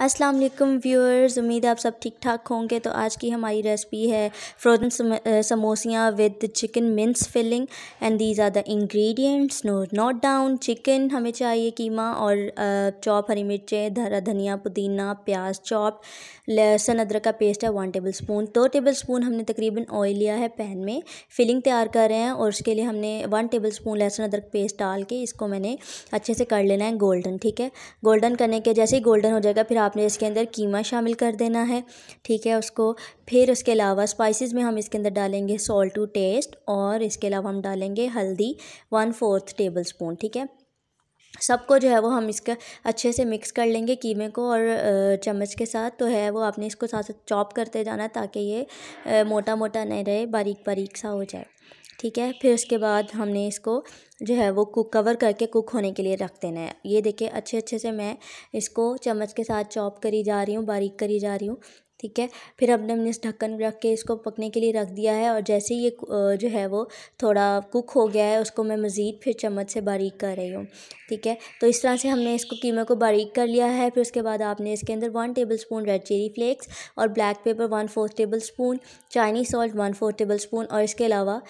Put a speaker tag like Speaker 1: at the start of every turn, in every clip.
Speaker 1: अस्सलाम वालेकुम व्यूअर्स उम्मीद है आप सब ठीक ठाक होंगे तो आज की हमारी रेसिपी है फ्रोजन समोसियाँ with chicken mince filling and these are the ingredients no note down chicken हमें चाहिए कीमा और चॉप हरी मिर्चें धरा धनिया पुदीना प्याज चॉप लहसुन अदरक का पेस्ट है वन टेबल स्पून दो टेबल स्पून हमने तकरीबन ऑयल लिया है पैन में फिलिंग तैयार कर रहे हैं और उसके लिए हमने वन टेबल स्पून लहसुन अदरक पेस्ट डाल के इसको मैंने अच्छे से कर लेना है गोल्डन ठीक है गोल्डन करने के जैसे ही गोल्डन हो जाएगा फिर आपने इसके अंदर कीमा शामिल कर देना है ठीक है उसको फिर उसके अलावा स्पाइसेस में हम इसके अंदर डालेंगे सॉल्ट टू टेस्ट और इसके अलावा हम डालेंगे हल्दी वन फोर्थ टेबल स्पून ठीक है सबको जो है वो हम इसका अच्छे से मिक्स कर लेंगे कीमे को और चम्मच के साथ तो है वो आपने इसको साथ साथ चॉप करते जाना ताकि ये मोटा मोटा नहीं रहे बारीक बारीक सा हो जाए ठीक है फिर उसके बाद हमने इसको जो है वो कुक कवर करके कुक होने के लिए रख देना है ये देखिए अच्छे अच्छे से मैं इसको चम्मच के साथ चॉप करी जा रही हूँ बारीक करी जा रही हूँ ठीक है फिर हमने हमने इस ढक्कन रख के इसको पकने के लिए रख दिया है और जैसे ये जो है वो थोड़ा कुक हो गया है उसको मैं मज़ीद फिर चम्मच से बारीक कर रही हूँ ठीक है तो इस तरह से हमने इसको कीमे को बारीक कर लिया है फिर उसके बाद आपने इसके अंदर one tablespoon red chili flakes और black pepper one fourth tablespoon Chinese salt one fourth tablespoon और इसके अलावा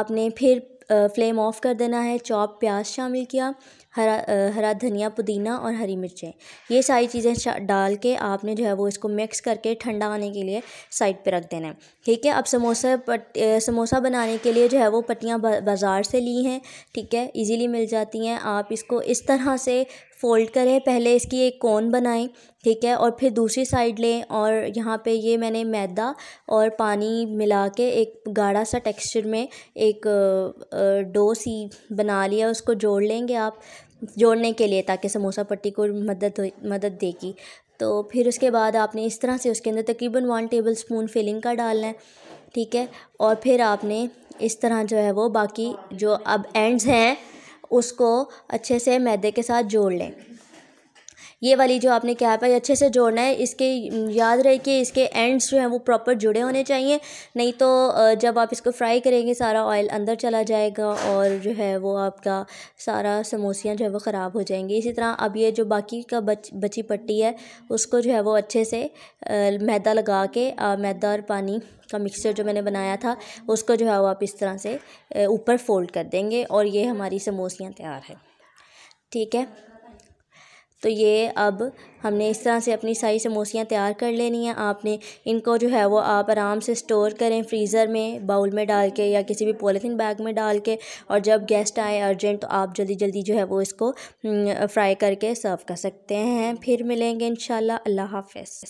Speaker 1: आपने फिर फ्लेम ऑफ़ कर देना है चॉप प्याज शामिल किया हरा हरा धनिया पुदीना और हरी मिर्चें ये सारी चीज़ें डाल के आपने जो है वो इसको मिक्स करके ठंडा आने के लिए साइड पे रख देना है ठीक है अब समोसा पट समोसा बनाने के लिए जो है वो पट्टियाँ बाज़ार से ली हैं ठीक है इजीली मिल जाती हैं आप इसको इस तरह से फ़ोल्ड करें पहले इसकी एक कोन बनाएं ठीक है और फिर दूसरी साइड लें और यहाँ पे ये मैंने मैदा और पानी मिला के एक गाढ़ा सा टेक्सचर में एक डो सी बना लिया उसको जोड़ लेंगे आप जोड़ने के लिए ताकि समोसा पट्टी को मदद हो मदद देगी तो फिर उसके बाद आपने इस तरह से उसके अंदर तकरीबन वन टेबल स्पून फिलिंग का डालना है ठीक है और फिर आपने इस तरह जो है वो बाकी जो अब एंड्स हैं उसको अच्छे से मैदे के साथ जोड़ लें ये वाली जो आपने कैप है अच्छे से जोड़ना है इसके याद रहे कि इसके एंड्स जो हैं वो प्रॉपर जुड़े होने चाहिए नहीं तो जब आप इसको फ्राई करेंगे सारा ऑयल अंदर चला जाएगा और जो है वो आपका सारा समोसियाँ जो है वो ख़राब हो जाएंगी इसी तरह अब ये जो बाकी का बच बची पट्टी है उसको जो है वो अच्छे से मैदा लगा के मैदा और पानी का मिक्सचर जो मैंने बनाया था उसको जो है वो आप इस तरह से ऊपर फ़ोल्ड कर देंगे और ये हमारी समोसियाँ तैयार है ठीक है तो ये अब हमने इस तरह से अपनी सारी समोसियाँ तैयार कर लेनी हैं आपने इनको जो है वो आप आराम से स्टोर करें फ्रीज़र में बाउल में डाल के या किसी भी पॉलीथीन बैग में डाल के और जब गेस्ट आए अर्जेंट तो आप जल्दी जल्दी जो है वो इसको हम्म, फ्राई करके सर्व कर सकते हैं फिर मिलेंगे इन अल्लाह हाफ